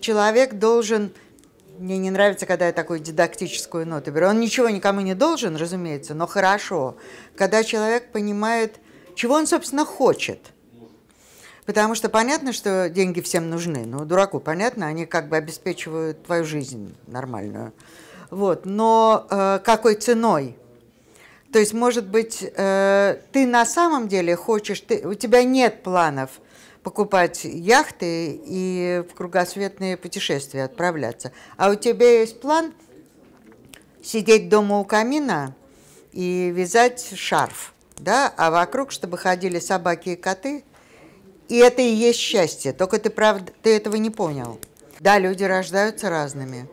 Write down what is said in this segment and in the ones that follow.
человек должен мне не нравится, когда я такую дидактическую ноту беру. Он ничего никому не должен, разумеется, но хорошо, когда человек понимает, чего он, собственно, хочет. Потому что понятно, что деньги всем нужны. Ну, дураку понятно, они как бы обеспечивают твою жизнь нормальную. Вот, но э, какой ценой? То есть, может быть, э, ты на самом деле хочешь, ты, у тебя нет планов – покупать яхты и в кругосветные путешествия отправляться. А у тебя есть план сидеть дома у камина и вязать шарф, да, а вокруг, чтобы ходили собаки и коты. И это и есть счастье, только ты, правда, ты этого не понял. Да, люди рождаются разными.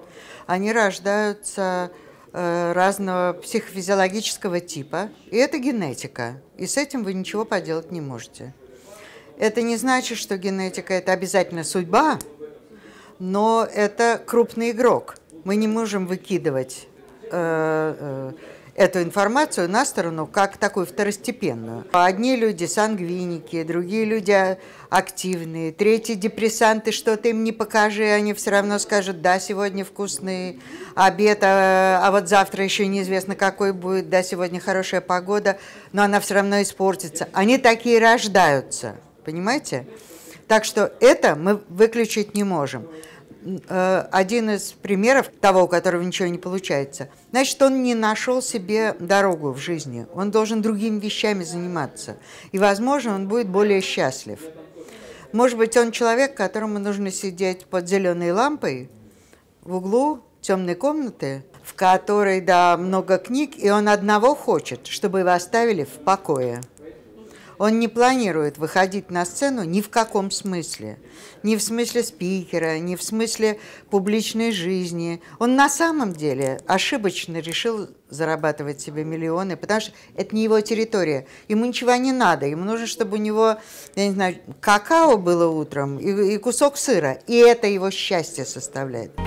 Они рождаются э, разного психофизиологического типа, и это генетика. И с этим вы ничего поделать не можете. Это не значит, что генетика – это обязательно судьба, но это крупный игрок. Мы не можем выкидывать э, э, эту информацию на сторону как такую второстепенную. Одни люди сангвиники, другие люди активные, третьи депрессанты, что ты им не покажи, они все равно скажут, да, сегодня вкусный обед, а, а вот завтра еще неизвестно какой будет, да, сегодня хорошая погода, но она все равно испортится. Они такие рождаются понимаете? Так что это мы выключить не можем. Э, один из примеров того, у которого ничего не получается. Значит, он не нашел себе дорогу в жизни. Он должен другими вещами заниматься. И, возможно, он будет более счастлив. Может быть, он человек, которому нужно сидеть под зеленой лампой в углу темной комнаты, в которой, да, много книг, и он одного хочет, чтобы его оставили в покое. Он не планирует выходить на сцену ни в каком смысле. Ни в смысле спикера, ни в смысле публичной жизни. Он на самом деле ошибочно решил зарабатывать себе миллионы, потому что это не его территория. Ему ничего не надо. Ему нужно, чтобы у него, я не знаю, какао было утром и, и кусок сыра. И это его счастье составляет.